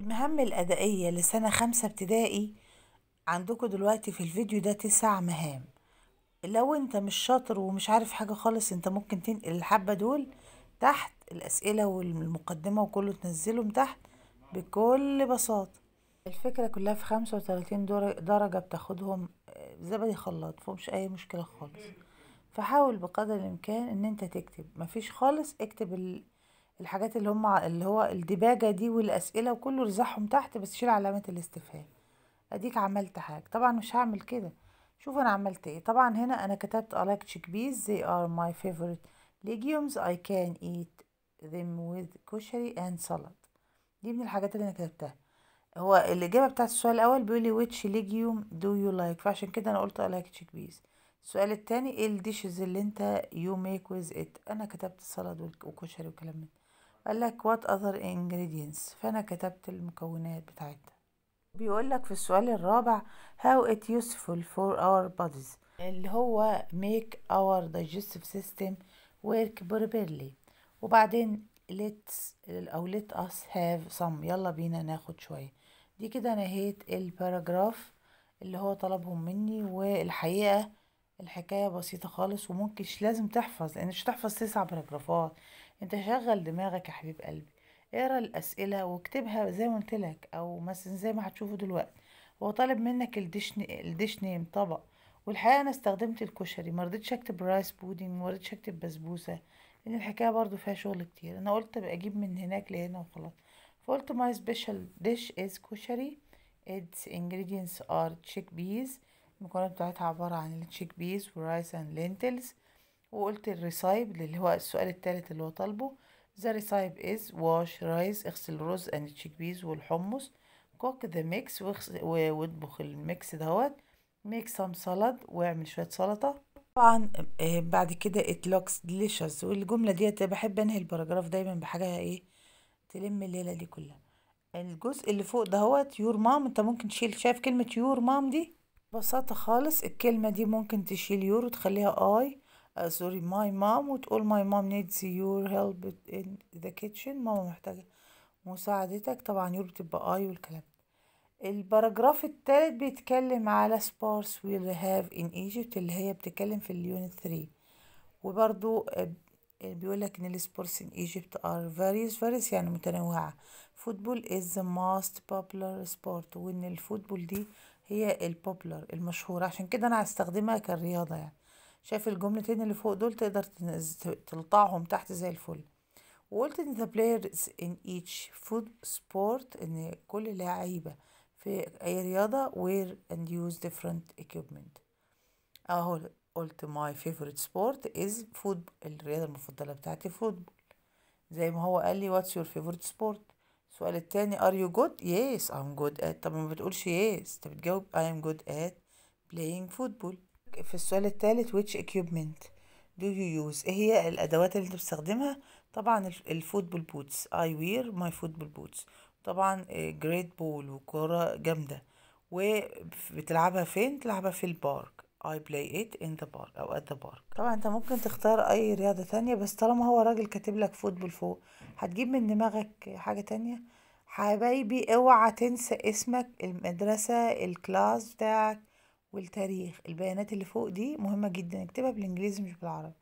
المهام الأدائية لسنة خمسة ابتدائي عندكم دلوقتي في الفيديو ده تسع مهام لو انت مش شاطر ومش عارف حاجة خالص انت ممكن تنقل الحبة دول تحت الأسئلة والمقدمة وكله تنزلهم تحت بكل بساطة الفكرة كلها في خمسة وتلاتين درجة بتاخدهم آه، زبدي خلاط فمش أي مشكلة خالص فحاول بقدر الإمكان إن أنت تكتب مفيش خالص اكتب ال... الحاجات اللي هم اللي هو الدباجة دي والأسئلة وكله رزحهم تحت بس شيل علامة الاستفهام أديك عملت حاجة طبعا مش هعمل كده شوف أنا عملت إيه طبعا هنا أنا كتبت I like chickpeas they are my favorite legumes I can eat them with كشري and salad دي من الحاجات اللي أنا كتبتها هو الإجابة بتاعت السؤال الأول بيقول لي which legume do you like فعشان كده أنا قلت I like chickpeas السؤال التاني ايه الديشز اللي انت يو ميك ويز ات انا كتبت السلطه وكشري وكلام من قال لك وات اذر ingredients فانا كتبت المكونات بتاعتها بيقول لك في السؤال الرابع how it useful for our bodies اللي هو make our digestive system work properly وبعدين let's او let us have some يلا بينا ناخد شوية دي كده نهيت الباراجراف اللي هو طلبهم مني والحقيقة الحكاية بسيطة خالص وممكنش لازم تحفظ لان يعني مش هتحفظ تسع باراجرافات انت شغل دماغك يا حبيب قلبي اقرا الاسئله واكتبها زي ما قلت لك او مثلا زي ما هتشوفه دلوقتي هو طالب منك الديش الديش نيم طبق والحقيقه انا استخدمت الكشري ما رضيتش اكتب رايس بودينج ما رضيتش اكتب بسبوسه لان الحكايه برضو فيها شغل كتير انا قلت اجيب من هناك لهنا وخلاص فقلت ماي سبيشال ديش از كشري اتس انجريدينتس ار تشيك بيز المكونات بتاعتها عبارة عن التشيك بيز ورايس اند لينتلز وقلت الريسايب اللي هو السؤال الثالث اللي هو طالبه ذا ريسايب از واش رايز اغسل الرز اند تشيك بيز والحمص كوك ذا ميكس واطبخ الميكس دهوت ميك سام سالاد واعمل شويه سلطه طبعا آه، بعد كده ات لوكس ديليشس والجمله ديت بحب انهي الباراجراف دايما بحاجه ايه تلم الليله دي كلها الجزء اللي فوق دهوت يور مام انت ممكن تشيل شايف كلمه يور مام دي ببساطه خالص الكلمه دي ممكن تشيل يور وتخليها اي آه، سوري ماي مام وتقول ماي مام نيدز يور هيلب ان ذا كيتشن ماما محتاجة مساعدتك طبعا يور بتبقى اي والكلام الباراجراف التالت بيتكلم على سبارس ويل هاف ان ايجيبت اللي هي بتتكلم في اليونت 3 وبرضو آه، آه، بيقول لك ان السبورتس ان ايجيبت ار فاريوس فاريوس يعني متنوعه فوتبول از ذا موست بوبولار سبورت وان الفوتبول دي هي البوبولار المشهوره عشان كده انا هستخدمها كرياضه يعني شايف الجملتين اللي فوق دول تقدر تلطعهم تحت زي الفل وقلت ان the players in each foot sport ان كل لعيبه في اي رياضه wear and use different equipment اهو قلت my favorite sport is football الرياضه المفضله بتاعتي فوتبول زي ما هو قال لي واتس يور favorite سبورت السؤال التاني ار يو جود يس ام جود ات طب ما بتقولش يس انت بتجاوب I'm ام جود ات football في السؤال الثالث which equipment do you use ايه هي الادوات اللي انت بتستخدمها طبعا الفوتبول بوتس I wear my football boots طبعا جريت آه، بول وكرة جامدة وبتلعبها فين تلعبها في البارك I play it in the park أو at the park طبعا انت ممكن تختار اي رياضة تانية بس طالما هو راجل كاتب لك فوتبول فوق هتجيب من دماغك حاجة تانية حبايبي اوعى تنسى اسمك المدرسة الكلاس بتاعك والتاريخ البيانات اللي فوق دي مهمة جدا اكتبها بالانجليزي مش بالعربي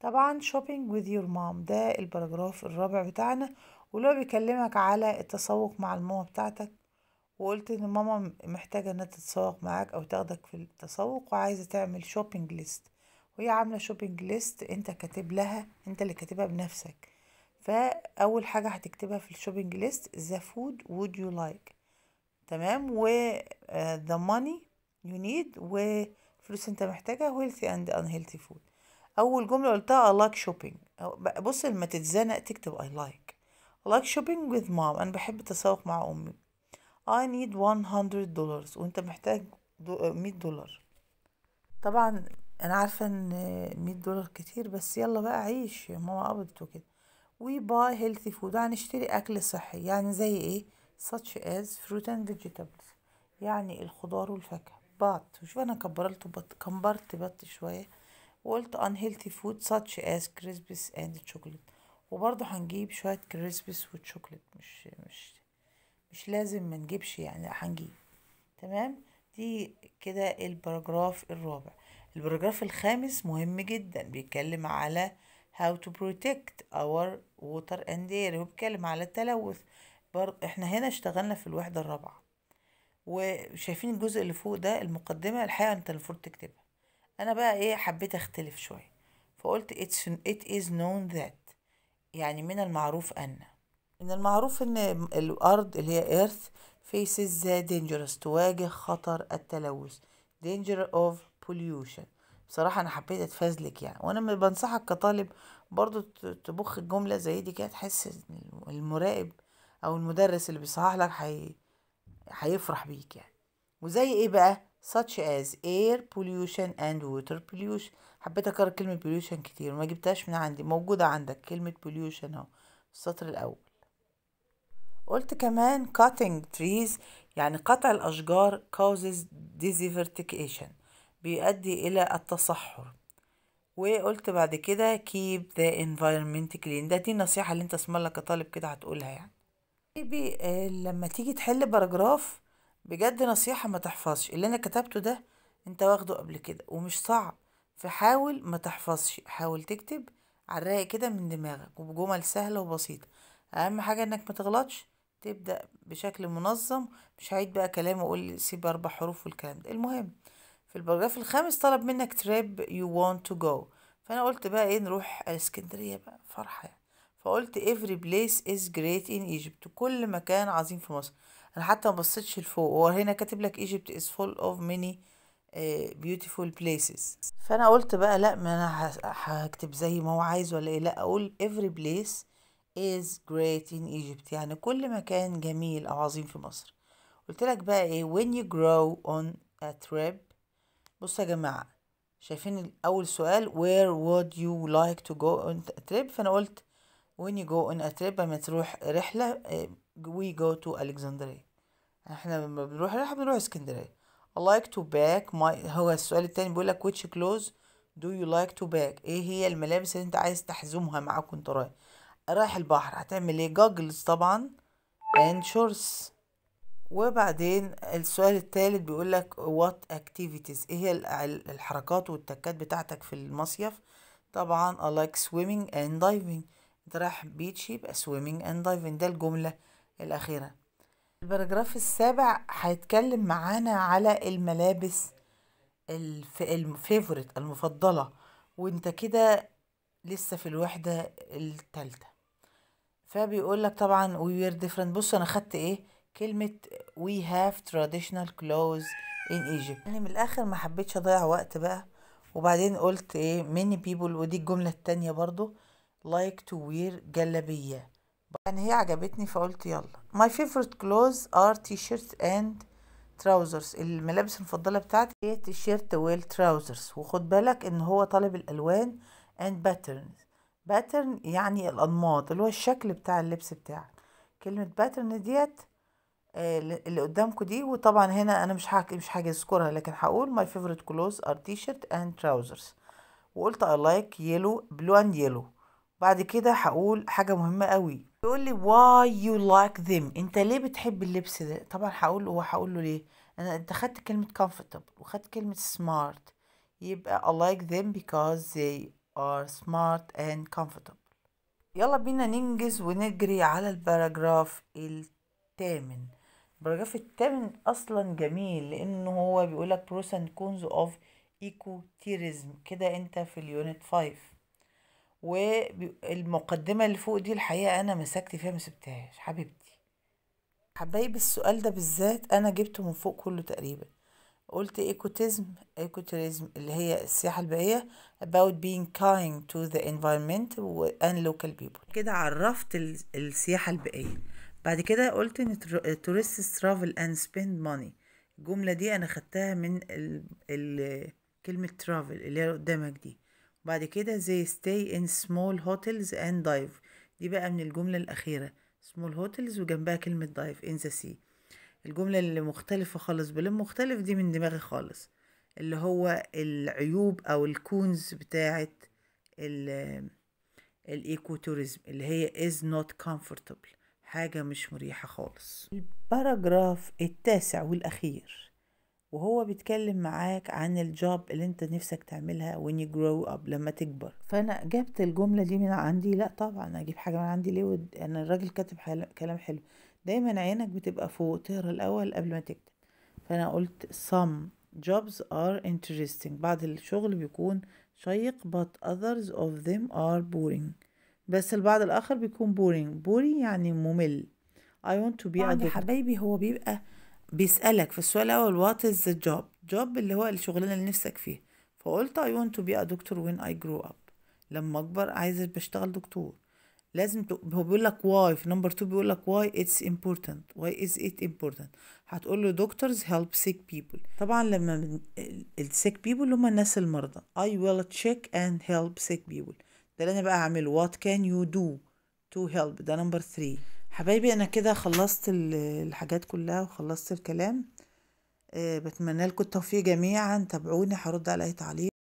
طبعا shopping with your mom ده البراجراف الرابع بتاعنا ولو بيكلمك على التسوق مع الماما بتاعتك وقلت ان ماما محتاجة انها تتسوق معاك او تاخدك في التسوق وعايزة تعمل shopping list وهي عاملة shopping list انت كاتب لها انت اللي كاتبها بنفسك فاول حاجة هتكتبها في الشوبينج list the food would you like تمام و آه، the money يو نيد وفلوس انت محتاجها هيلثي اند ان هيلثي فود اول جمله قلتها I like shopping بص لما تتزنق تكتب I like I like shopping with mom انا بحب التسوق مع امي I need 100 دولار وانت محتاج 100 دولار طبعا انا عارفه ان 100 دولار كتير بس يلا بقى عيش ماما قبضت وكده وي باي هيلثي فود هنشتري اكل صحي يعني زي ايه such as fruit and vegetables يعني الخضار والفاكهه بط شوف انا كبرت بط كبرت بط شويه وقلت ان هيلثي فود ساتش اس كريسبس اند تشوكليت وبرضو هنجيب شويه كريسبس وتشوكليت مش مش مش لازم ما نجيبش يعني هنجيب تمام دي كده الباراجراف الرابع الباراجراف الخامس مهم جدا بيتكلم على how to protect our water and air وبيتكلم على التلوث بر... احنا هنا اشتغلنا في الوحدة الرابعة وشايفين الجزء اللي فوق ده المقدمه الحقيقه انت المفروض تكتبها انا بقى ايه حبيت اختلف شويه فقلت it's it is known that يعني من المعروف ان من المعروف ان الارض اللي هي earth faces the dangerous تواجه خطر التلوث danger of pollution بصراحة أنا حبيت أتفازلك يعني وأنا بنصحك كطالب برضو تبخ الجملة زي دي كده تحس المراقب أو المدرس اللي بيصحح لك حقيقي هيفرح بيك يعني وزي ايه بقى such as air pollution and water pollution حبيت اكرر كلمة pollution كتير ما جبتهاش من عندي موجودة عندك كلمة pollution اهو السطر الاول قلت كمان cutting trees يعني قطع الاشجار causes desertification بيؤدي الى التصحر وقلت بعد كده keep the environment clean ده دي النصيحة اللي انت اسمها لك كطالب كده هتقولها يعني حبيبي آه، لما تيجي تحل باراجراف بجد نصيحة ما تحفظش اللي انا كتبته ده انت واخده قبل كده ومش صعب فحاول ما تحفظش حاول تكتب على الرايق كده من دماغك وبجمل سهلة وبسيطة اهم حاجة انك ما تغلطش تبدأ بشكل منظم مش هعيد بقى كلام واقول سيب اربع حروف والكلام ده المهم في البراجراف الخامس طلب منك تريب يو want تو جو فانا قلت بقى ايه نروح الاسكندرية بقى فرحة يعني فقلت every place is great in Egypt كل مكان عظيم في مصر انا حتى ما بصيتش لفوق هو هنا كاتب لك Egypt is full of many آه، beautiful places فانا قلت بقى لا ما انا هكتب زي ما هو عايز ولا ايه لا اقول every place is great in Egypt يعني كل مكان جميل او عظيم في مصر قلت لك بقى ايه when you grow on a trip بصوا يا جماعه شايفين اول سؤال where would you like to go on a trip فانا قلت when you go on a trip لما تروح رحلة we go to Alexandria احنا لما بنروح رحلة بنروح اسكندرية I like to pack my هو السؤال التاني بيقولك which clothes do you like to pack ايه هي الملابس اللي انت عايز تحزمها معاك وانت رايح رايح البحر هتعمل ايه جوجلز طبعا and shorts وبعدين السؤال الثالث بيقولك what activities ايه هي الحركات والتكات بتاعتك في المصيف طبعا I like swimming and diving راح بيتش يبقى سويمينج اند دايفنج ده الجملة الأخيرة البراجراف السابع هيتكلم معانا على الملابس الف... الفيفوريت المفضلة وانت كده لسه في الوحدة التالتة فبيقول لك طبعا we were different بص انا خدت ايه كلمة we have traditional clothes in Egypt يعني من الاخر ما حبيتش اضيع وقت بقى وبعدين قلت ايه many people ودي الجملة التانية برضو like to wear جلابية يعني هي عجبتني فقلت يلا my favorite clothes are t-shirts and trousers الملابس المفضلة بتاعتي هي t-shirt وال trousers وخد بالك ان هو طالب الالوان and patterns pattern يعني الانماط اللي هو الشكل بتاع اللبس بتاعك كلمة pattern ديت آه، اللي قدامكم دي وطبعا هنا انا مش حاجة مش حاجة اذكرها لكن هقول my favorite clothes are t-shirt and trousers وقلت I like yellow blue and yellow بعد كده هقول حاجه مهمه قوي بيقول لي why you like them انت ليه بتحب اللبس ده طبعا هقول له هقول له ليه انا انت خدت كلمه comfortable وخدت كلمه smart يبقى I like them because they are smart and comfortable يلا بينا ننجز ونجري على الباراجراف الثامن الباراجراف الثامن اصلا جميل لانه هو بيقولك pros and cons of ecotourism كده انت في اليونت 5 والمقدمة اللي فوق دي الحقيقة أنا مسكت فيها مسبتهاش حبيبتي حبايب السؤال ده بالذات أنا جبته من فوق كله تقريبا قلت ايكوتيزم ايكوتيزم اللي هي السياحة البيئية about being kind to the environment and local people كده عرفت السياحة البيئية بعد كده قلت ان tourists travel and spend money الجملة دي انا خدتها من ال كلمة travel اللي هي قدامك دي بعد كده they stay in small hotels and dive دي بقى من الجملة الأخيرة small hotels وجنبها كلمة dive in the sea الجملة اللي مختلفة خالص بلم مختلف دي من دماغي خالص اللي هو العيوب أو الكونز بتاعة الإيكو توريزم اللي هي is not comfortable حاجة مش مريحة خالص الباراجراف التاسع والأخير وهو بيتكلم معاك عن الجوب اللي انت نفسك تعملها when you grow up لما تكبر فانا جبت الجمله دي من عندي لا طبعا اجيب حاجه من عندي ليه ود... انا الراجل كاتب حل... كلام حلو دايما عينك بتبقى فوق تقرا الاول قبل ما تكتب فانا قلت some jobs are interesting بعض الشغل بيكون شيق but others of them are boring بس البعض الاخر بيكون boring boring يعني ممل I want to be a doctor حبايبي هو بيبقى بيسألك في السؤال الأول what is the job job اللي هو الشغلانة اللي نفسك فيها فقلت I want to be a doctor when I grow up لما أكبر عايز بشتغل دكتور لازم ت... هو بيقول لك why في نمبر 2 بيقول لك why it's important why is it important هتقول له doctors help sick people طبعا لما ال sick people هم الناس المرضى I will check and help sick people ده اللي أنا بقى هعمله what can you do to help ده نمبر 3 حبايبي انا كده خلصت الحاجات كلها وخلصت الكلام آه، بتمنى لكم التوفيق جميعا تابعوني هرد على اي تعليق